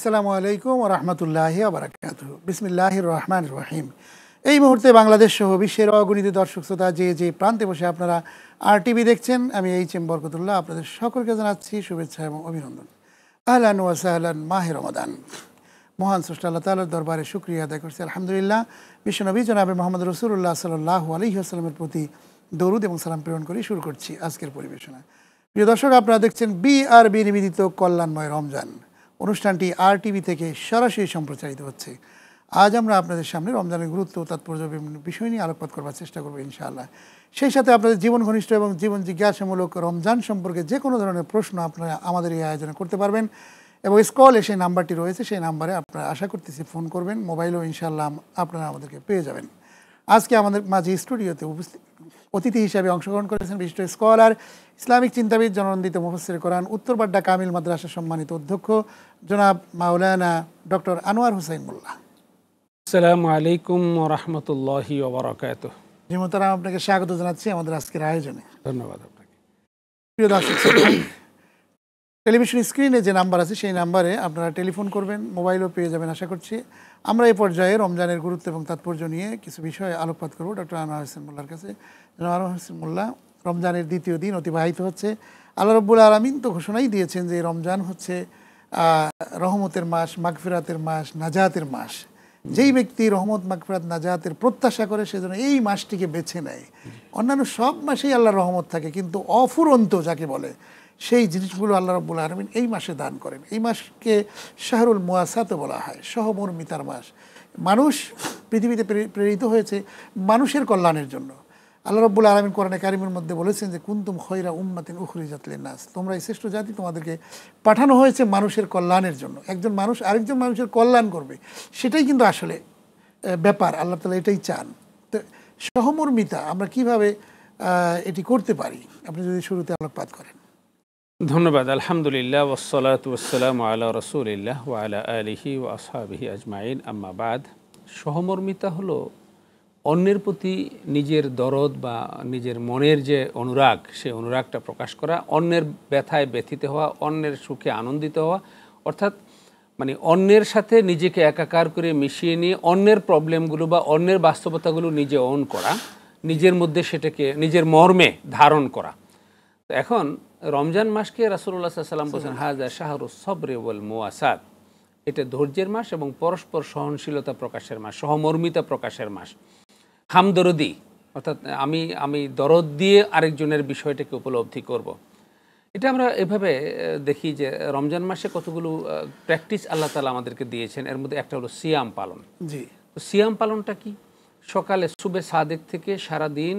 আসসালামু আলাইকুম রহমতুল্লাহ আবরাকাত বিসমিল্লাহ রহমান রহিম এই মুহূর্তে বাংলাদেশ সহ বিশ্বের অগণিত দর্শক শ্রোতা যে যে প্রান্তে বসে আপনারা আর টিভি দেখছেন আমি এইচ চেম বরকতুল্লাহ আপনাদের সকলকে জানাচ্ছি শুভেচ্ছা এবং অভিনন্দন আহলান ওয়াসাহলান মাহে রমাদান মহান সুষ্ঠ আল্লাহ তাল দরবারে শুক্রিয়া আদায় করছি আলহামদুলিল্লাহ বিশ্বনবী জনাবে মোহাম্মদ রসুল্লাহ সাল্লাহ আলহি আসসালামের প্রতি দৌরুদ এবং সালাম প্রেরণ করে শুরু করছি আজকের পরিবেশনা প্রিয় দর্শক আপনারা দেখছেন বি আর বি নিবেদিত কল্যাণময় রমজান অনুষ্ঠানটি আর টিভি থেকে সরাসরি সম্প্রচারিত হচ্ছে আজ আমরা আপনাদের সামনে রমজানের গুরুত্ব তাৎপর্য বিভিন্ন বিষয় নিয়ে আলোকপাত করবার চেষ্টা করবো ইনশাআল্লাহ সেই সাথে আপনাদের জীবন ঘনিষ্ঠ এবং জীবন জিজ্ঞাসামূলক রমজান সম্পর্কে যে কোনো ধরনের প্রশ্ন আপনারা আমাদের এই আয়োজনে করতে পারবেন এবং স্কলে সেই নাম্বারটি রয়েছে সেই নাম্বারে আপনারা আশা করতেছি ফোন করবেন মোবাইলেও ইনশাআল্লাহ আপনারা আমাদেরকে পেয়ে যাবেন আজকে আমাদের মাঝে স্টুডিওতে উপস্থিত অতিথি হিসাবে অংশগ্রহণ করেছেন বিশিষ্ট স্কলার ইসলামিক চিন্তাবিদ জননন্দিত মুফসির কোরআন উত্তরবাড্ডা কামিল মাদ্রাসার সম্মানিত অধ্যক্ষ জনাব মাওলানা ডক্টর আনোয়ার হুসাইন মোল্লা আসসালামু আলাইকুম রহমতুল্লাহি জিমতারাম আপনাকে স্বাগত জানাচ্ছি আমাদের আজকের আয়োজনে ধন্যবাদ আপনাকে প্রিয় দর্শক টেলিভিশন স্ক্রিনে যে নাম্বার আছে সেই নাম্বারে আপনারা টেলিফোন করবেন মোবাইলও পেয়ে যাবেন আশা করছি আমরা এই পর্যায়ে রমজানের গুরুত্ব এবং তাৎপর্য নিয়ে কিছু বিষয়ে আলোকপাত করব ডক্টর আনোয়ার হোসেন মোল্লার কাছে আনোয়ার হোসেন মোল্লা রমজানের দ্বিতীয় দিন অতিবাহিত হচ্ছে আল্লাহ রব্বুল আলমিন তো ঘোষণাই দিয়েছেন যে রমজান হচ্ছে রহমতের মাস মাগফিরাতের মাস নাজাতের মাস যেই ব্যক্তি রহমত মাগফিরাত নাজাতের প্রত্যাশা করে সেজন্য এই মাসটিকে বেছে নেয় অন্যান্য সব মাসেই আল্লাহ রহমত থাকে কিন্তু অফুরন্ত যাকে বলে সেই জিনিসগুলো আল্লাহ রব্বুল আলমিন এই মাসে দান করেন এই মাসকে শাহরুল মোয়াসাতে বলা হয় সহমর্মিতার মাস মানুষ পৃথিবীতে প্রেরিত হয়েছে মানুষের কল্যাণের জন্য আল্লাহ রব্বুল আলমিন কোরআনে কারিমের মধ্যে বলেছেন যে কুন্তুম খৈরা উম্মাতিন উখরি জাতলেন নাস তোমরা এই শ্রেষ্ঠ জাতি তোমাদেরকে পাঠানো হয়েছে মানুষের কল্যাণের জন্য একজন মানুষ আরেকজন মানুষের কল্যাণ করবে সেটাই কিন্তু আসলে ব্যাপার আল্লাহ তালা এটাই চান তো সহমর্মিতা আমরা কিভাবে এটি করতে পারি আপনি যদি শুরুতে আলোকপাত করেন ধন্যবাদ আলহামদুলিল্লাহ ওসলাত ওসালাম আল্লাহ রসুলিল্লাহ ওয়ালা আলহি ও আসহাবিহি আজমাইন আম্মাবাদ সহমর্মিতা হলো অন্যের প্রতি নিজের দরদ বা নিজের মনের যে অনুরাগ সেই অনুরাগটা প্রকাশ করা অন্যের ব্যথায় ব্যথিত হওয়া অন্যের সুখে আনন্দিত হওয়া অর্থাৎ মানে অন্যের সাথে নিজেকে একাকার করে মিশিয়ে নিয়ে অন্যের প্রবলেমগুলো বা অন্যের বাস্তবতাগুলো নিজে অন করা নিজের মধ্যে সেটাকে নিজের মর্মে ধারণ করা এখন রমজান মাসকে রাসুল্লাহ সাল্লাম বলছেন হাজা শাহরু সবরে ওয়াল মোয়াসাদ এটা ধৈর্যের মাস এবং পরস্পর সহনশীলতা প্রকাশের মাস সহমর্মিতা প্রকাশের মাস হামদরদি অর্থাৎ আমি আমি দরদ দিয়ে আরেকজনের বিষয়টাকে উপলব্ধি করব। এটা আমরা এভাবে দেখি যে রমজান মাসে কতগুলো প্র্যাকটিস আল্লাহ তালা আমাদেরকে দিয়েছেন এর মধ্যে একটা হলো সিয়াম পালন জি সিয়াম পালনটা কি সকালে সুবে সাদেক থেকে সারা দিন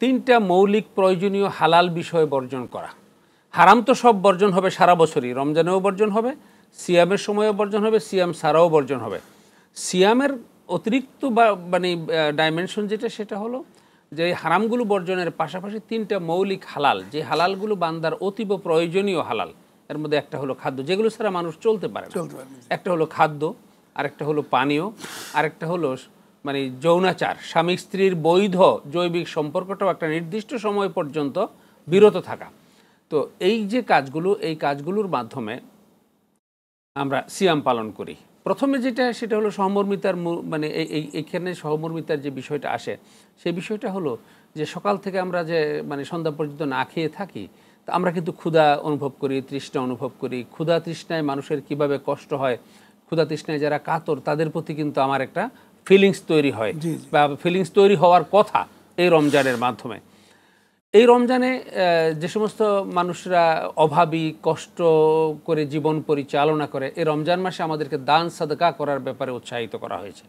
তিনটা মৌলিক প্রয়োজনীয় হালাল বিষয় বর্জন করা হারাম তো সব বর্জন হবে সারা বছরই রমজানেও বর্জন হবে সিয়ামের সময়ও বর্জন হবে সিয়াম সারাও বর্জন হবে সিয়ামের অতিরিক্ত বা মানে ডাইমেনশন যেটা সেটা হলো যে হারামগুলো বর্জনের পাশাপাশি তিনটা মৌলিক হালাল যে হালালগুলো বান্দার অতীব প্রয়োজনীয় হালাল এর মধ্যে একটা হলো খাদ্য যেগুলো ছাড়া মানুষ চলতে পারে একটা হলো খাদ্য আরেকটা হলো পানীয় আরেকটা হলো মানে যৌনাচার স্বামী স্ত্রীর বৈধ জৈবিক সম্পর্কটাও একটা নির্দিষ্ট সময় পর্যন্ত বিরত থাকা তো এই যে কাজগুলো এই কাজগুলোর মাধ্যমে আমরা সিয়াম পালন করি প্রথমে যেটা সেটা হলো সহমর্মিতার মানে এই এইখানে সহমর্মিতার যে বিষয়টা আসে সেই বিষয়টা হলো যে সকাল থেকে আমরা যে মানে সন্ধ্যা পর্যন্ত না খেয়ে থাকি তা আমরা কিন্তু ক্ষুধা অনুভব করি তৃষ্ণা অনুভব করি ক্ষুধা তৃষ্ণায় মানুষের কিভাবে কষ্ট হয় ক্ষুধা তৃষ্ণায় যারা কাতর তাদের প্রতি কিন্তু আমার একটা ফিলিংস তৈরি হয় বা ফিলিংস তৈরি হওয়ার কথা এই রমজানের মাধ্যমে এই রমজানে যে সমস্ত মানুষরা অভাবী কষ্ট করে জীবন পরিচালনা করে এই রমজান মাসে আমাদেরকে দান সাদকা করার ব্যাপারে উৎসাহিত করা হয়েছে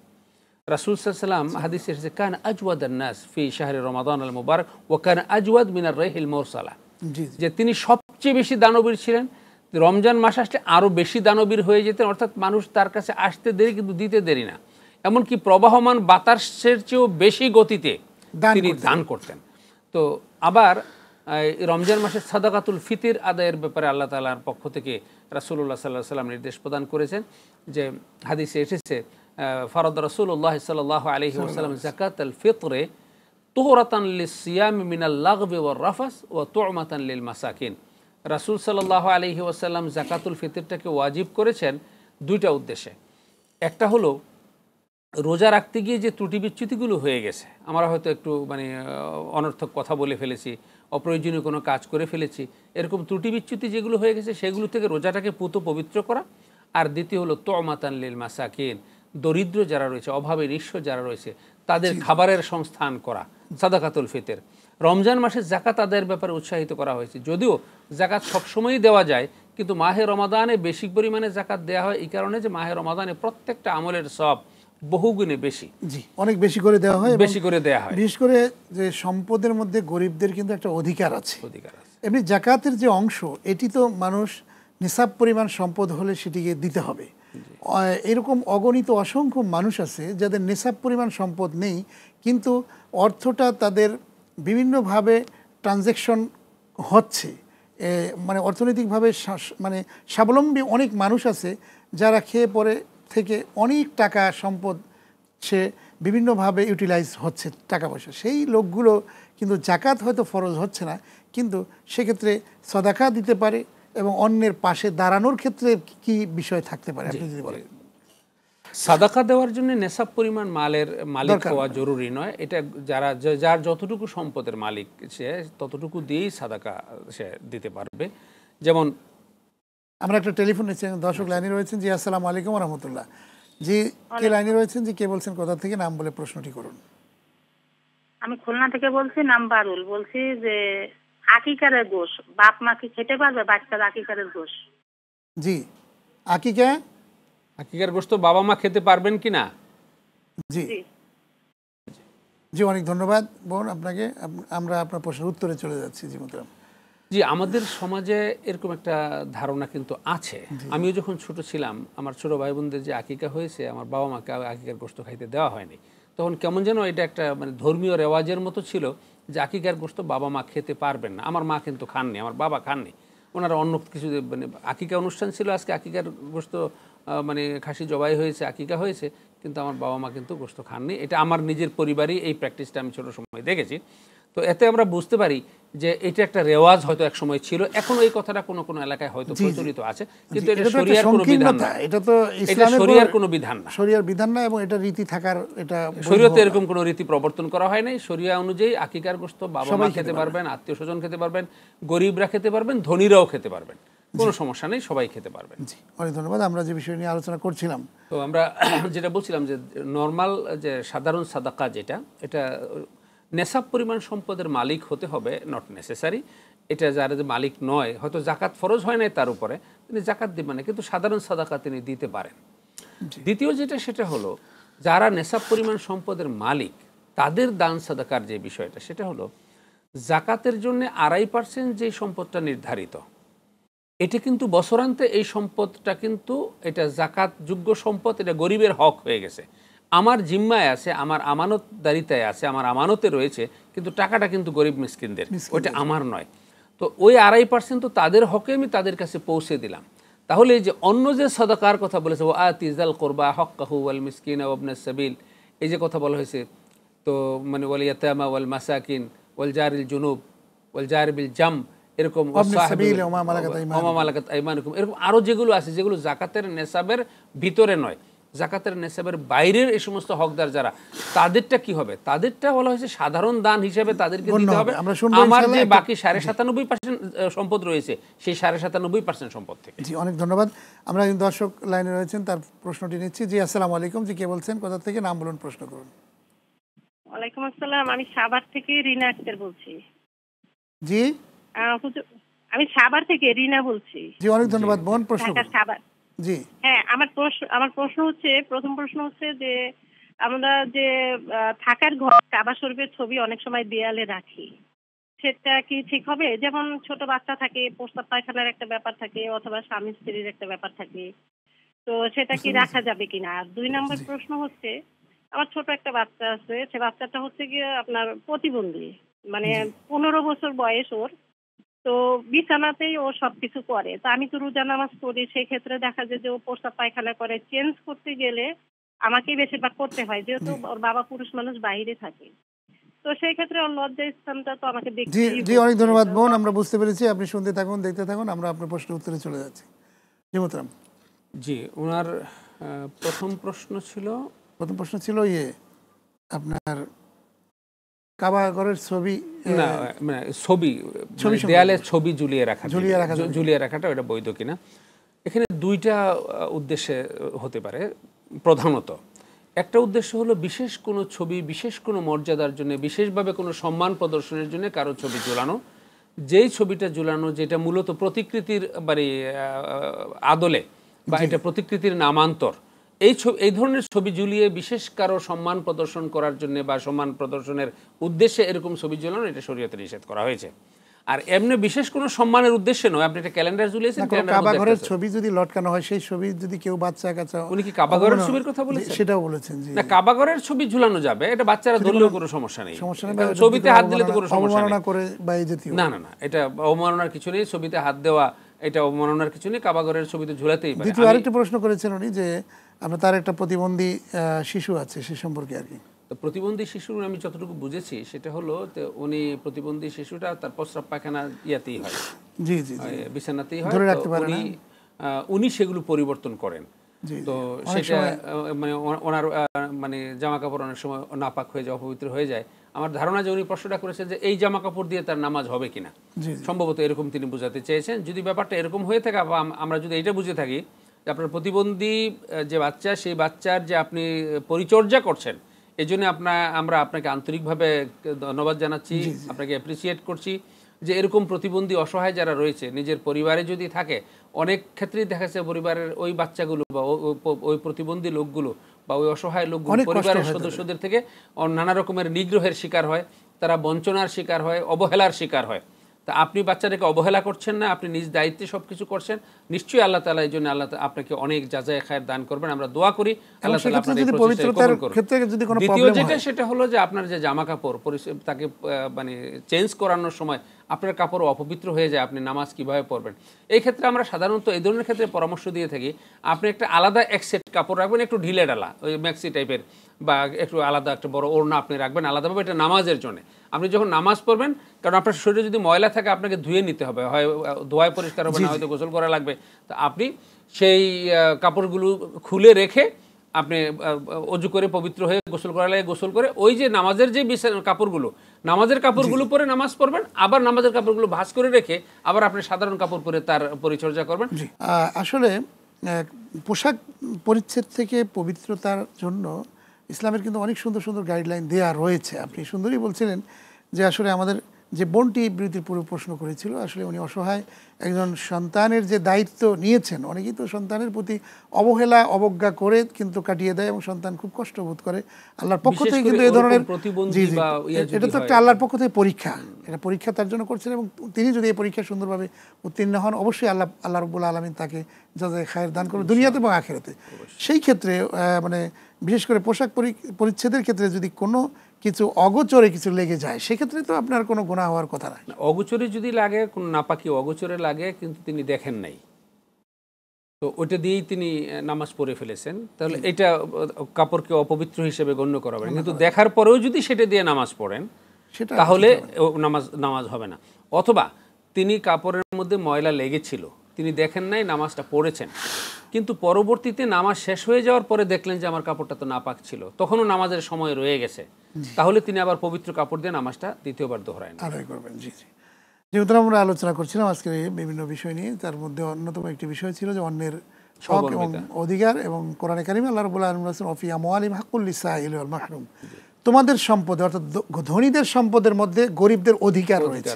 রাসুল সাল্লাম হাদিস এসেছে কান আজওয়াদ নাস ফি শাহরে রমাদান আল মুবারক ও কান আজওয়াদ মিনার রহিল মোরসালা যে তিনি সবচেয়ে বেশি দানবীর ছিলেন রমজান মাস আসলে আরও বেশি দানবীর হয়ে যেতেন অর্থাৎ মানুষ তার কাছে আসতে দেরি কিন্তু দিতে দেরি না এমনকি প্রবাহমান বাতাসের চেয়েও বেশি গতিতে তিনি দান করতেন তো আবার রমজান মাসের সাদাকাতুল ফিতির আদায়ের ব্যাপারে আল্লাহ তালার পক্ষ থেকে রাসুল্লাহ সাল্লাহ সাল্লাম নির্দেশ প্রদান করেছেন যে হাদিসে এসেছে ফরদ রসুল্লাহ সাল আলহি আসালাম জাকাত আল ফিতরে তোহরাতানলি সিয়াম মিনাল্লাগবে ও রাফাস ও তোরমাতানলিল মাসাকিন রাসুল সাল্লাহ আলহি ওসাল্লাম জাকাতুল ফিতিরটাকে ওয়াজিব করেছেন দুইটা উদ্দেশ্যে একটা হলো রোজা রাখতে গিয়ে যে ত্রুটি বিচ্যুতিগুলো হয়ে গেছে আমরা হয়তো একটু মানে অনর্থক কথা বলে ফেলেছি অপ্রয়োজনীয় কোনো কাজ করে ফেলেছি এরকম ত্রুটি বিচ্যুতি যেগুলো হয়ে গেছে সেগুলো থেকে রোজাটাকে পুত পবিত্র করা আর দ্বিতীয় হলো লীল মাসাকিন দরিদ্র যারা রয়েছে অভাবে নিঃস্ব যারা রয়েছে তাদের খাবারের সংস্থান করা সাদাকাতুল ফিতের রমজান মাসে জাকাত আদায়ের ব্যাপারে উৎসাহিত করা হয়েছে যদিও জাকাত সবসময়ই দেওয়া যায় কিন্তু মাহে রমাদানে বেশি পরিমাণে জাকাত দেওয়া হয় এই কারণে যে মাহে রমাদানে প্রত্যেকটা আমলের সব বহুগুণে বেশি জি অনেক বেশি করে দেওয়া হয় বেশি করে দেওয়া হয় বিশেষ করে যে সম্পদের মধ্যে গরিবদের কিন্তু একটা অধিকার আছে অধিকার আছে এমনি জাকাতের যে অংশ এটি তো মানুষ নিসাব পরিমাণ সম্পদ হলে সেটিকে দিতে হবে এরকম অগণিত অসংখ্য মানুষ আছে যাদের নিসাব পরিমাণ সম্পদ নেই কিন্তু অর্থটা তাদের বিভিন্নভাবে ট্রানজ্যাকশন হচ্ছে মানে অর্থনৈতিকভাবে মানে স্বাবলম্বী অনেক মানুষ আছে যারা খেয়ে পরে থেকে অনেক টাকা সম্পদ সে বিভিন্নভাবে ইউটিলাইজ হচ্ছে টাকা পয়সা সেই লোকগুলো কিন্তু জাকাত হয়তো ফরজ হচ্ছে না কিন্তু সেক্ষেত্রে সদাকা দিতে পারে এবং অন্যের পাশে দাঁড়ানোর ক্ষেত্রে কি বিষয় থাকতে পারে যদি বলেন সাদাকা দেওয়ার জন্য নেশাব পরিমাণ মালের মালিক হওয়া জরুরি নয় এটা যারা যার যতটুকু সম্পদের মালিক সে ততটুকু দিয়েই সাদাকা সে দিতে পারবে যেমন আমরা একটা টেলিফোন নিচ্ছি দর্শক লাইনে রয়েছেন জি আসসালামু আলাইকুম রহমতুল্লাহ জি কে লাইনে রয়েছেন জি কে বলছেন কোথা থেকে নাম বলে প্রশ্নটি করুন আমি খুলনা থেকে বলছি নাম বারুল বলছি যে আকিকারের গোশ বাপ মা কি খেতে পারবে বাচ্চার আকিকারের গোশ জি আকিকা আকিকার গোশ তো বাবা মা খেতে পারবেন কি না জি জি অনেক ধন্যবাদ বোন আপনাকে আমরা আপনার প্রশ্নের উত্তরে চলে যাচ্ছি জি মোতারাম জি আমাদের সমাজে এরকম একটা ধারণা কিন্তু আছে আমিও যখন ছোট ছিলাম আমার ছোট ভাই বোনদের যে আকিকা হয়েছে আমার বাবা মাকে আকিকার গোস্ত খাইতে দেওয়া হয়নি তখন কেমন যেন এটা একটা মানে ধর্মীয় রেওয়াজের মতো ছিল যে আকিকার গোস্ত বাবা মা খেতে পারবেন না আমার মা কিন্তু খাননি আমার বাবা খাননি ওনারা অন্য কিছু মানে আকিকা অনুষ্ঠান ছিল আজকে আকিকার গোস্ত মানে খাসি জবাই হয়েছে আকিকা হয়েছে কিন্তু আমার বাবা মা কিন্তু গোস্ত খাননি এটা আমার নিজের পরিবারই এই প্র্যাকটিসটা আমি ছোটো সময় দেখেছি তো এতে আমরা বুঝতে পারি যে এটা একটা রেওয়াজ হয়তো এক সময় ছিল এখন এই কথাটা কোনো কোনো এলাকায় হয়তো প্রচলিত আছে কিন্তু এটা শরিয়ার কোনো বিধান না এটা তো এটা শরিয়ার কোনো বিধান না শরিয়ার বিধান না এবং এটা রীতি থাকার এটা শরীয়তে এরকম কোনো রীতি প্রবর্তন করা হয় নাই শরিয়া অনুযায়ী আকিকার গোস্ত বাবা মা খেতে পারবেন আত্মীয় স্বজন খেতে পারবেন গরিবরা খেতে পারবেন ধনীরাও খেতে পারবেন কোনো সমস্যা নেই সবাই খেতে পারবেন জি অনেক ধন্যবাদ আমরা যে বিষয় নিয়ে আলোচনা করছিলাম তো আমরা যেটা বলছিলাম যে নর্মাল যে সাধারণ সাদাকা যেটা এটা নেশাব পরিমাণ সম্পদের মালিক হতে হবে নট নেসেসারি এটা যারা যে মালিক নয় হয়তো জাকাত ফরজ হয় নাই তার উপরে তিনি জাকাত দিবেন না কিন্তু সাধারণ সাদাকা তিনি দিতে পারেন দ্বিতীয় যেটা সেটা হলো যারা নেশাব পরিমাণ সম্পদের মালিক তাদের দান সাদাকার যে বিষয়টা সেটা হলো জাকাতের জন্য আড়াই পার্সেন্ট যে সম্পদটা নির্ধারিত এটা কিন্তু বছরান্তে এই সম্পদটা কিন্তু এটা জাকাত যোগ্য সম্পদ এটা গরিবের হক হয়ে গেছে আমার জিম্মায় আছে আমার আমানতদারিতায় আছে আমার আমানতে রয়েছে কিন্তু টাকাটা কিন্তু গরিব মিসকিনদের ওইটা আমার নয় তো ওই আড়াই পার্সেন্ট তো তাদের হকে আমি তাদের কাছে পৌঁছে দিলাম তাহলে যে অন্য যে সদাকার কথা বলেছে ও তিজাল করবা হক কাহু ওয়াল মিসকিন আবনা সাবিল এই যে কথা বলা হয়েছে তো মানে ওয়াল ইয়াতামা ওয়াল মাসাকিন ওয়াল জারিল জুনুব ওয়াল জারিবিল জাম এরকম এরকম আরও যেগুলো আছে যেগুলো জাকাতের নেশাবের ভিতরে নয় জাকাতের নেশাবের বাইরের এই সমস্ত হকদার যারা তাদেরটা কি হবে তাদেরটা বলা হয়েছে সাধারণ দান হিসেবে তাদেরকে দিতে হবে আমার যে বাকি সাড়ে সাতানব্বই পার্সেন্ট সম্পদ রয়েছে সেই সাড়ে সাতানব্বই পার্সেন্ট সম্পদ থেকে জি অনেক ধন্যবাদ আমরা দর্শক লাইনে রয়েছেন তার প্রশ্নটি নিচ্ছি জি আসসালাম আলাইকুম জি কে বলছেন কোথা থেকে নাম বলুন প্রশ্ন করুন ওয়ালাইকুম আসসালাম আমি সাবার থেকে রিনা আক্তার বলছি জি আমি সাভার থেকে রিনা বলছি জি অনেক ধন্যবাদ বোন প্রশ্ন সাভার জি হ্যাঁ আমার প্রশ্ন আমার প্রশ্ন হচ্ছে প্রথম প্রশ্ন হচ্ছে যে আমরা যে থাকার ঘর কাবা শরীফের ছবি অনেক সময় দেয়ালে রাখি সেটা কি ঠিক হবে যেমন ছোট বাচ্চা থাকে প্রস্তাব পায়খানার একটা ব্যাপার থাকে অথবা স্বামী স্ত্রীর একটা ব্যাপার থাকে তো সেটা কি রাখা যাবে কিনা আর দুই নম্বর প্রশ্ন হচ্ছে আমার ছোট একটা বাচ্চা আছে সে বাচ্চাটা হচ্ছে গিয়ে আপনার প্রতিবন্ধী মানে পনেরো বছর বয়স ওর তো বিছানাতেই ও সবকিছু করে তা আমি তো রোজা নামাজ পড়ি সেই ক্ষেত্রে দেখা যায় যে ও প্রস্তাব পায়খানা করে চেঞ্জ করতে গেলে আমাকেই বেশিরভাগ করতে হয় যেহেতু ওর বাবা পুরুষ মানুষ বাইরে থাকে তো সেই ক্ষেত্রে ওর লজ্জা স্থানটা তো আমাকে দেখতে জি অনেক ধন্যবাদ বোন আমরা বুঝতে পেরেছি আপনি শুনতে থাকুন দেখতে থাকুন আমরা আপনার প্রশ্নের উত্তরে চলে যাচ্ছি জি জি ওনার প্রথম প্রশ্ন ছিল প্রথম প্রশ্ন ছিল ইয়ে আপনার কাবাগরের ছবি না মানে ছবি ছবি মানে দেয়ালে ছবি ঝুলিয়ে রাখা ঝুলিয়ে রাখা ঝুলিয়ে রাখাটা ওটা বৈধ কিনা এখানে দুইটা উদ্দেশ্যে হতে পারে প্রধানত একটা উদ্দেশ্য হলো বিশেষ কোনো ছবি বিশেষ কোনো মর্যাদার জন্য বিশেষভাবে কোনো সম্মান প্রদর্শনের জন্য কারো ছবি ঝুলানো যেই ছবিটা ঝুলানো যেটা মূলত প্রতিকৃতির মানে আদলে বা এটা প্রতিকৃতির নামান্তর এই ছবি এই ধরনের ছবি ঝুলিয়ে বিশেষ কারো সম্মান প্রদর্শন করার জন্য বা সম্মান প্রদর্শনের উদ্দেশ্যে এরকম ছবি ঝুলানো এটা শরীয়তে নিষেধ করা হয়েছে আর এমনি বিশেষ কোনো সম্মানের উদ্দেশ্যে নয় আপনি একটা ক্যালেন্ডার ঝুলিয়েছেন কাবা ঘরের ছবি যদি লটকানো হয় সেই ছবি যদি কেউ বাচ্চা কাছে উনি কি কাবা ঘরের ছবির কথা বলেছেন সেটাও বলেছেন না কাবা ঘরের ছবি ঝুলানো যাবে এটা বাচ্চারা ধরলেও কোনো সমস্যা নেই সমস্যা নেই ছবিতে হাত দিলে তো কোনো সমস্যা নেই করে বাইরে যেতে না না না এটা অবমাননার কিছু নেই ছবিতে হাত দেওয়া এটা অবমাননার কিছু নেই কাবা ঘরের ছবিতে ঝুলাতেই পারে দ্বিতীয় আরেকটা প্রশ্ন করেছেন উনি যে আপনার তার একটা প্রতিবন্ধী শিশু আছে সে সম্পর্কে আর কি প্রতিবন্ধী শিশুর আমি যতটুকু বুঝেছি সেটা হলো উনি প্রতিবন্ধী শিশুটা তার প্রস্রাব পায়খানা ইয়াতেই হয় জি জি বিছানাতেই হয় ধরে রাখতে পারেন উনি সেগুলো পরিবর্তন করেন তো সেটা মানে ওনার মানে জামা কাপড় অনেক সময় নাপাক হয়ে যায় অপবিত্র হয়ে যায় আমার ধারণা যে উনি প্রশ্নটা করেছেন যে এই জামা কাপড় দিয়ে তার নামাজ হবে কিনা সম্ভবত এরকম তিনি বুঝাতে চেয়েছেন যদি ব্যাপারটা এরকম হয়ে থাকে আমরা যদি এটা বুঝে থাকি যে আপনার প্রতিবন্ধী যে বাচ্চা সেই বাচ্চার যে আপনি পরিচর্যা করছেন এই জন্য আপনার আমরা আপনাকে আন্তরিকভাবে ধন্যবাদ জানাচ্ছি আপনাকে অ্যাপ্রিসিয়েট করছি যে এরকম প্রতিবন্ধী অসহায় যারা রয়েছে নিজের পরিবারে যদি থাকে অনেক ক্ষেত্রেই দেখা যাচ্ছে পরিবারের ওই বাচ্চাগুলো বা ওই প্রতিবন্ধী লোকগুলো বা ওই অসহায় লোকগুলো পরিবারের সদস্যদের থেকে নানা রকমের নিগ্রহের শিকার হয় তারা বঞ্চনার শিকার হয় অবহেলার শিকার হয় তা আপনি বাচ্চাদেরকে অবহেলা করছেন না আপনি নিজ দায়িত্বে সব কিছু করছেন নিশ্চয়ই আল্লাহ তালা এই জন্য আল্লাহ আপনাকে অনেক যাচাই খায়ের দান করবেন আমরা দোয়া করি দ্বিতীয় যেটা সেটা হলো যে আপনার যে জামা কাপড় তাকে মানে চেঞ্জ করানোর সময় আপনার কাপড় অপবিত্র হয়ে যায় আপনি নামাজ কিভাবে পড়বেন এই ক্ষেত্রে আমরা সাধারণত এই ধরনের ক্ষেত্রে পরামর্শ দিয়ে থাকি আপনি একটা আলাদা এক সেট কাপড় রাখবেন একটু ঢিলে ডালা ওই ম্যাক্সি টাইপের বা একটু আলাদা একটা বড় ওড়না আপনি রাখবেন আলাদাভাবে এটা নামাজের জন্য আপনি যখন নামাজ পড়বেন কারণ আপনার শরীরে যদি ময়লা থাকে আপনাকে ধুয়ে নিতে হবে হয় ধোয়ায় পরিষ্কার হবে না হয়তো গোসল করা লাগবে তো আপনি সেই কাপড়গুলো খুলে রেখে আপনি অজু করে পবিত্র হয়ে গোসল করা লাগে গোসল করে ওই যে নামাজের যে কাপড়গুলো নামাজের কাপড়গুলো পরে নামাজ পড়বেন আবার নামাজের কাপড়গুলো ভাস করে রেখে আবার আপনি সাধারণ কাপড় পরে তার পরিচর্যা করবেন আসলে পোশাক পরিচ্ছেদ থেকে পবিত্রতার জন্য ইসলামের কিন্তু অনেক সুন্দর সুন্দর গাইডলাইন দেওয়া রয়েছে আপনি সুন্দরই বলছিলেন যে আসলে আমাদের যে বোনটি বিরতির পূর্বে প্রশ্ন করেছিল আসলে উনি অসহায় একজন সন্তানের যে দায়িত্ব নিয়েছেন অনেকেই তো সন্তানের প্রতি অবহেলা অবজ্ঞা করে কিন্তু কাটিয়ে দেয় এবং সন্তান খুব কষ্ট বোধ করে আল্লাহর পক্ষ থেকে কিন্তু এই ধরনের এটা তো একটা আল্লাহর পক্ষ থেকে পরীক্ষা এটা পরীক্ষা তার জন্য করছেন এবং তিনি যদি এই পরীক্ষা সুন্দরভাবে উত্তীর্ণ হন অবশ্যই আল্লাহ আল্লাহ রবুল্লা আলমিন তাকে যা যা খায়ের দান করবে দুনিয়াতে এবং আখেরাতে সেই ক্ষেত্রে মানে বিশেষ করে পোশাক পরিচ্ছেদের ক্ষেত্রে যদি কোনো কিছু অগোচরে কিছু লেগে যায় সেক্ষেত্রে তো আপনার কোনো গুণা হওয়ার কথা না অগোচরে যদি লাগে কোনো নাপাকি অগোচরে লাগে কিন্তু তিনি দেখেন নাই তো ওইটা দিয়েই তিনি নামাজ পড়ে ফেলেছেন তাহলে এটা কাপড়কে অপবিত্র হিসেবে গণ্য করা হবে কিন্তু দেখার পরেও যদি সেটা দিয়ে নামাজ পড়েন সেটা তাহলে নামাজ নামাজ হবে না অথবা তিনি কাপড়ের মধ্যে ময়লা লেগেছিল তিনি দেখেন নাই নামাজটা পড়েছেন কিন্তু পরবর্তীতে নামাজ শেষ হয়ে যাওয়ার পরে দেখলেন যে আমার কাপড়টা তো নাপাক ছিল তখনও নামাজের সময় রয়ে গেছে তাহলে তিনি আবার পবিত্র কাপড় দিয়ে নামাজটা দ্বিতীয়বার দোহরায় যেহেতু আমরা আলোচনা করছিলাম আজকে বিভিন্ন বিষয় নিয়ে তার মধ্যে অন্যতম একটি বিষয় ছিল যে অন্যের হক এবং অধিকার এবং কোরআন কারিমে আল্লাহ রবুল্লাহ আলম মোয়ালিম হাকুল্লিসা হাকুল্লিসাহ মাহরুম তোমাদের সম্পদে অর্থাৎ ধনীদের সম্পদের মধ্যে গরিবদের অধিকার রয়েছে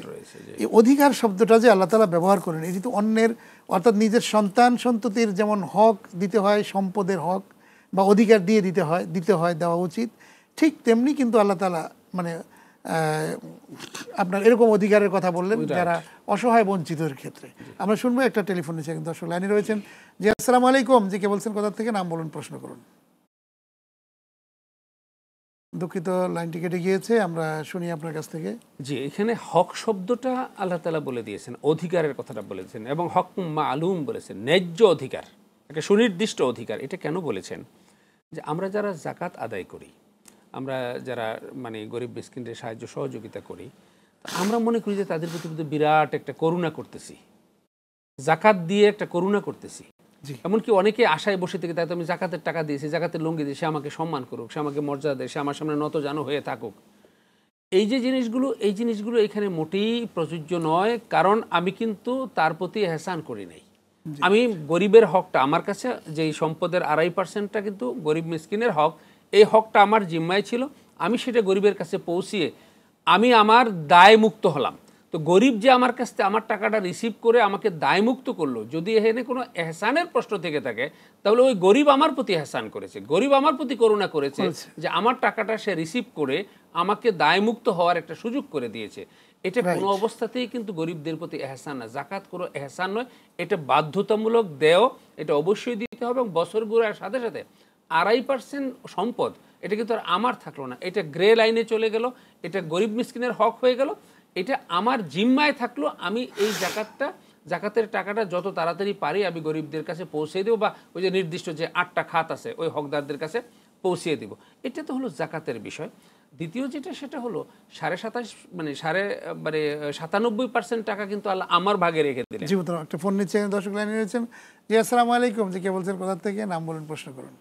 এই অধিকার শব্দটা যে আল্লাহ তালা ব্যবহার করেন এটি তো অন্যের অর্থাৎ নিজের সন্তান সন্ততির যেমন হক দিতে হয় সম্পদের হক বা অধিকার দিয়ে দিতে হয় দিতে হয় দেওয়া উচিত ঠিক তেমনি কিন্তু আল্লাহ তালা মানে আপনার এরকম অধিকারের কথা বললেন যারা অসহায় বঞ্চিতর ক্ষেত্রে আমরা শুনবো একটা টেলিফোন নিচে কিন্তু দর্শক লাইনে রয়েছেন জি আসসালামু আলাইকুম জি কে বলছেন কোথা থেকে নাম বলুন প্রশ্ন করুন দুঃখিত লাইনটি কেটে গিয়েছে আমরা শুনি আপনার কাছ থেকে জি এখানে হক শব্দটা আল্লাহ তালা বলে দিয়েছেন অধিকারের কথাটা বলেছেন এবং হক মা আলুম বলেছেন ন্যায্য অধিকার একটা সুনির্দিষ্ট অধিকার এটা কেন বলেছেন যে আমরা যারা জাকাত আদায় করি আমরা যারা মানে গরিব বিস্কিনের সাহায্য সহযোগিতা করি আমরা মনে করি যে তাদের প্রতি বিরাট একটা করুণা করতেছি জাকাত দিয়ে একটা করুণা করতেছি এমনকি অনেকে আশায় বসে থেকে তাই তো আমি জাকাতের টাকা দিয়েছি জাকাতের লঙ্গি দিয়ে সে আমাকে সম্মান করুক সে আমাকে মর্যাদা দেয় সে আমার সামনে নত জানো হয়ে থাকুক এই যে জিনিসগুলো এই জিনিসগুলো এখানে মোটেই প্রযোজ্য নয় কারণ আমি কিন্তু তার প্রতি হেসান করি নাই আমি গরিবের হকটা আমার কাছে যে সম্পদের আড়াই পার্সেন্টটা কিন্তু গরিব মিসকিনের হক এই হকটা আমার জিম্মায় ছিল আমি সেটা গরিবের কাছে পৌঁছিয়ে আমি আমার দায় মুক্ত হলাম তো গরিব যে আমার কাছ থেকে আমার টাকাটা রিসিভ করে আমাকে দায়মুক্ত করলো যদি এখানে কোনো এহসানের প্রশ্ন থেকে থাকে তাহলে ওই গরিব আমার প্রতি এহসান করেছে গরিব আমার প্রতি করুণা করেছে যে আমার টাকাটা সে রিসিভ করে আমাকে দায়মুক্ত হওয়ার একটা সুযোগ করে দিয়েছে এটা কোনো অবস্থাতেই কিন্তু গরিবদের প্রতি এহসান না জাকাত কোনো এহসান নয় এটা বাধ্যতামূলক দেয় এটা অবশ্যই দিতে হবে এবং বছর ঘুরার সাথে সাথে আড়াই পার্সেন্ট সম্পদ এটা কিন্তু আর আমার থাকলো না এটা গ্রে লাইনে চলে গেল এটা গরিব মিসকিনের হক হয়ে গেল এটা আমার জিম্মায় থাকলো আমি এই জাকাতটা জাকাতের টাকাটা যত তাড়াতাড়ি পারি আমি গরিবদের কাছে পৌঁছে দেবো বা ওই যে নির্দিষ্ট যে আটটা খাত আছে ওই হকদারদের কাছে পৌঁছিয়ে দেব এটা তো হলো জাকাতের বিষয় দ্বিতীয় যেটা সেটা হলো সাড়ে সাতাশ মানে সাড়ে মানে সাতানব্বই পার্সেন্ট টাকা কিন্তু আল্লাহ আমার ভাগে রেখে দিলেন জি একটা ফোন নিচ্ছেন দর্শক লাইনে রয়েছেন জি আসসালামু আলাইকুম জি কে বলছেন কোথার থেকে নাম বলুন প্রশ্ন করুন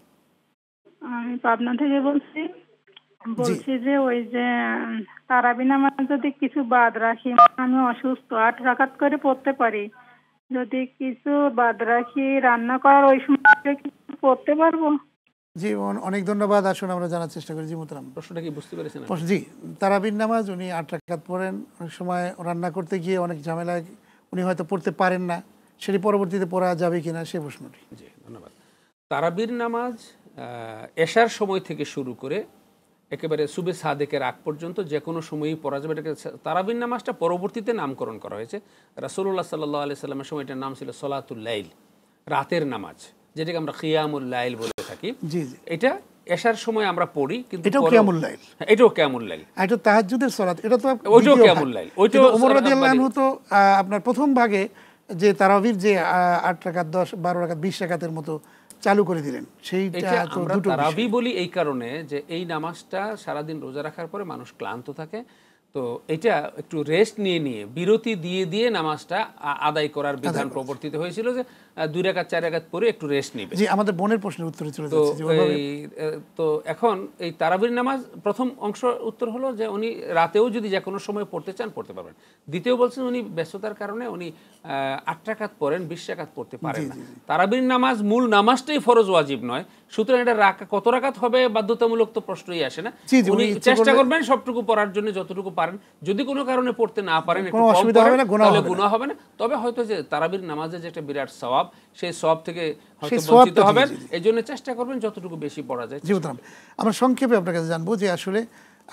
আমি পাবনা থেকে বলছি বলছি যে ওই যে তারাবিন নামাজ যদি কিছু বাদ রাখি আমি অসুস্থ আট রাখাত করে পড়তে পারি যদি কিছু বাদ রাখি রান্না করার ওই সময় কিছু পড়তে পারবো জি অনেক ধন্যবাদ আসুন আমরা জানার চেষ্টা করি জি মোতারাম প্রশ্নটা কি বুঝতে পেরেছেন জি তারাবিন নামাজ উনি আট রাখাত পড়েন অনেক সময় রান্না করতে গিয়ে অনেক ঝামেলা উনি হয়তো পড়তে পারেন না সেটি পরবর্তীতে পড়া যাবে কিনা সে প্রশ্নটি জি ধন্যবাদ তারাবির নামাজ এশার সময় থেকে শুরু করে একেবারে সুবে সাদেকের আগ পর্যন্ত যে কোনো সময়ই পড়া যাবে এটাকে তারাবিন নামাজটা পরবর্তীতে নামকরণ করা হয়েছে রাসুল্লাহ সাল্লাহ আলি সাল্লামের সময় এটার নাম ছিল সলাতুল্লাইল রাতের নামাজ যেটাকে আমরা কিয়ামুল্লাইল বলে থাকি এটা এসার সময় আমরা পড়ি কিন্তু এটাও কিয়ামুল্লাইল হ্যাঁ, এটাও কিয়ামুল্লাইল এটা তাহাজ্জুদের এটা তো ওইটাও কিয়ামুল্লাইল ওইটাও রাদিয়াল্লাহু আনহু তো আপনার প্রথম ভাগে যে তারাবির যে আট রাকাত দশ বারো রাকাত বিশ রাকাতের মতো চালু করে দিলেন সেই দুটো তারাবি বলি এই কারণে যে এই নামাজটা সারাদিন রোজা রাখার পরে মানুষ ক্লান্ত থাকে তো এটা একটু রেস্ট নিয়ে নিয়ে বিরতি দিয়ে দিয়ে নামাজটা আদায় করার বিধান প্রবর্তিত হয়েছিল যে দুই রাখাত চার রাখাত পরে একটু রেস্ট নিবে জি আমাদের বোনের প্রশ্নের উত্তরে চলে তো তো এখন এই তারাবির নামাজ প্রথম অংশ উত্তর হলো যে উনি রাতেও যদি যে কোনো সময় পড়তে চান পড়তে পারবেন দ্বিতীয় বলছেন উনি ব্যস্ততার কারণে উনি আট রাখাত পড়েন বিশ রাখাত পড়তে পারেন না তারাবির নামাজ মূল নামাজটাই ফরজ ওয়াজিব নয় সুতরাং এটা কত রাখাত হবে বাধ্যতামূলক তো প্রশ্নই আসে না উনি চেষ্টা করবেন সবটুকু পড়ার জন্য যতটুকু পারেন যদি কোনো কারণে পড়তে না পারেন একটু অসুবিধা হবে না গুণা হবে না তবে হয়তো যে তারাবির নামাজের যে একটা বিরাট স্বভাব সেই স্বভাব থেকে হয়তো হবেন এই জন্য চেষ্টা করবেন যতটুকু বেশি পড়া যায় জীবন আমরা সংক্ষেপে আপনার কাছে জানবো যে আসলে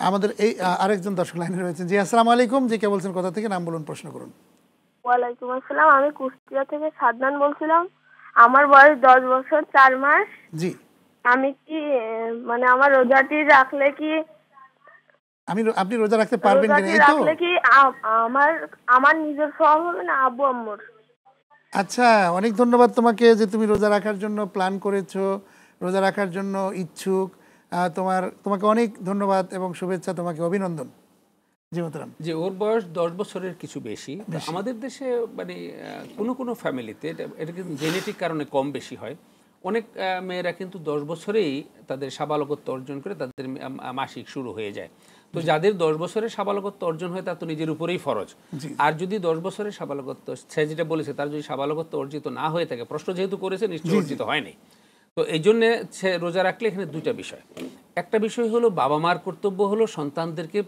আমাদের এই আরেকজন দর্শক লাইনে রয়েছেন জি আসসালাম আলাইকুম জি কে বলছেন কথা থেকে নাম বলুন প্রশ্ন করুন ওয়ালাইকুম আসসালাম আমি কুষ্টিয়া থেকে সাদনান বলছিলাম আমার বয়স দশ বছর চার মাস জি আমি কি মানে আমার রোজাটি রাখলে কি আমি আপনি রোজা রাখতে পারবেন কিনা এই তো কি আমার আমার নিজের সওয়াব হবে না আবু আম্মুর আচ্ছা অনেক ধন্যবাদ তোমাকে যে তুমি রোজা রাখার জন্য প্ল্যান করেছো রোজা রাখার জন্য ইচ্ছুক তোমার তোমাকে অনেক ধন্যবাদ এবং শুভেচ্ছা তোমাকে অভিনন্দন যে ওর বয়স দশ বছরের কিছু বেশি আমাদের দেশে মানে কোনো কোনো ফ্যামিলিতে এটা কিন্তু জেনেটিক কারণে কম বেশি হয় অনেক মেয়েরা কিন্তু দশ বছরেই তাদের সাবালকত্ব অর্জন করে তাদের মাসিক শুরু হয়ে যায় তো যাদের দশ বছরের সাবালকত্ব অর্জন হয় তার তো নিজের উপরেই ফরজ আর যদি দশ বছরের সাবালকত্ব সে যেটা বলেছে তার যদি সাবালকত্ব অর্জিত না হয়ে থাকে প্রশ্ন যেহেতু করেছে নিশ্চয়ই অর্জিত হয়নি তো এই জন্যে সে রোজা রাখলে এখানে দুইটা বিষয় একটা বিষয় হলো বাবা মার কর্তব্য হলো সন্তানদেরকে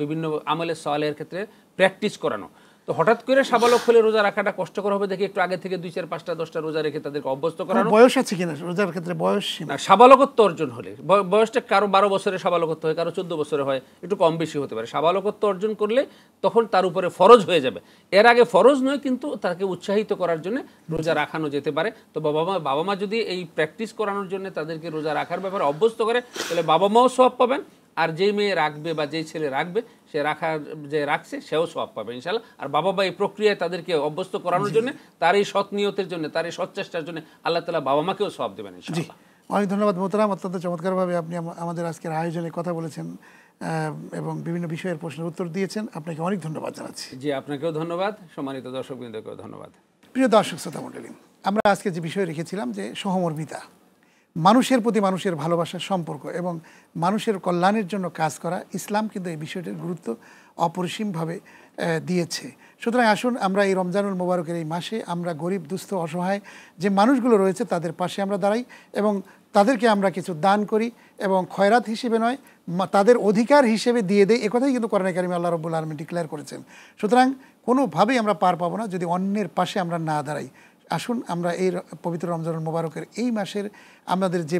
বিভিন্ন আমলে সওয়ালের ক্ষেত্রে প্র্যাকটিস করানো তো হঠাৎ করে সাবালক হলে রোজা রাখাটা কষ্টকর হবে দেখে একটু আগে থেকে দুই চার পাঁচটা দশটা রোজা রেখে তাদেরকে অভ্যস্ত করা বয়স আছে কিনা রোজার ক্ষেত্রে বয়স না সাবালকত্ব অর্জন হলে বয়সটা কারো বারো বছরে সাবালকত্ব হয় কারো চোদ্দ বছরে হয় একটু কম বেশি হতে পারে সাবালকত্ব অর্জন করলে তখন তার উপরে ফরজ হয়ে যাবে এর আগে ফরজ নয় কিন্তু তাকে উৎসাহিত করার জন্য রোজা রাখানো যেতে পারে তো বাবা মা বাবা মা যদি এই প্র্যাকটিস করানোর জন্য তাদেরকে রোজা রাখার ব্যাপারে অভ্যস্ত করে তাহলে বাবা মাও সব পাবেন আর যে মেয়ে রাখবে বা যেই ছেলে রাখবে সে রাখার যে রাখছে সেও সব পাবে ইনশাল্লাহ আর বাবা বা এই প্রক্রিয়ায় তাদেরকে অভ্যস্ত করানোর জন্য তার এই সৎ নিয়তের জন্য তার এই সৎ চেষ্টার জন্য আল্লাহ তালা বাবা মাকেও সব দেবেন অনেক ধন্যবাদ মোতারাম অত্যন্ত চমৎকারভাবে আপনি আমাদের আজকের আয়োজনে কথা বলেছেন এবং বিভিন্ন বিষয়ের প্রশ্নের উত্তর দিয়েছেন আপনাকে অনেক ধন্যবাদ জানাচ্ছি জি আপনাকেও ধন্যবাদ সম্মানিত দর্শকবৃন্দকেও ধন্যবাদ প্রিয় দর্শক শ্রোতা মন্ডলী আমরা আজকে যে বিষয় রেখেছিলাম যে সহমর্মিতা মানুষের প্রতি মানুষের ভালোবাসার সম্পর্ক এবং মানুষের কল্যাণের জন্য কাজ করা ইসলাম কিন্তু এই বিষয়টির গুরুত্ব অপরিসীমভাবে দিয়েছে সুতরাং আসুন আমরা এই রমজানুল মোবারকের এই মাসে আমরা গরিব দুস্থ অসহায় যে মানুষগুলো রয়েছে তাদের পাশে আমরা দাঁড়াই এবং তাদেরকে আমরা কিছু দান করি এবং খয়রাত হিসেবে নয় তাদের অধিকার হিসেবে দিয়ে দেয় একথাই কিন্তু কোরআন একাডেমি আল্লাহ রব্বুল আলমী ডিক্লেয়ার করেছেন সুতরাং কোনোভাবেই আমরা পার পাবো না যদি অন্যের পাশে আমরা না দাঁড়াই আসুন আমরা এই পবিত্র রমজান মোবারকের এই মাসের আমাদের যে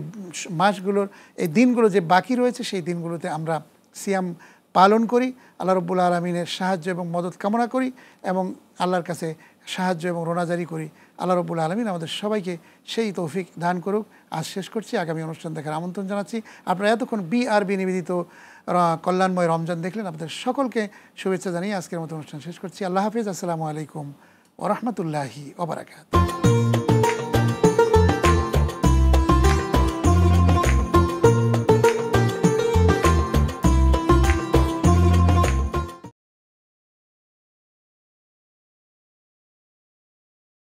মাসগুলোর এই দিনগুলো যে বাকি রয়েছে সেই দিনগুলোতে আমরা সিয়াম পালন করি আল্লাহ রব্বুল আলমিনের সাহায্য এবং মদত কামনা করি এবং আল্লাহর কাছে সাহায্য এবং রোনাজারি করি আল্লাহ রব্বুল আলমিন আমাদের সবাইকে সেই তৌফিক দান করুক আজ শেষ করছি আগামী অনুষ্ঠান দেখার আমন্ত্রণ জানাচ্ছি আপনারা এতক্ষণ বি বি নিবেদিত কল্যাণময় রমজান দেখলেন আপনাদের সকলকে শুভেচ্ছা জানিয়ে আজকের মতো অনুষ্ঠান শেষ করছি আল্লাহ হাফিজ আসসালামু আলাইকুম ورحمة الله وبركاته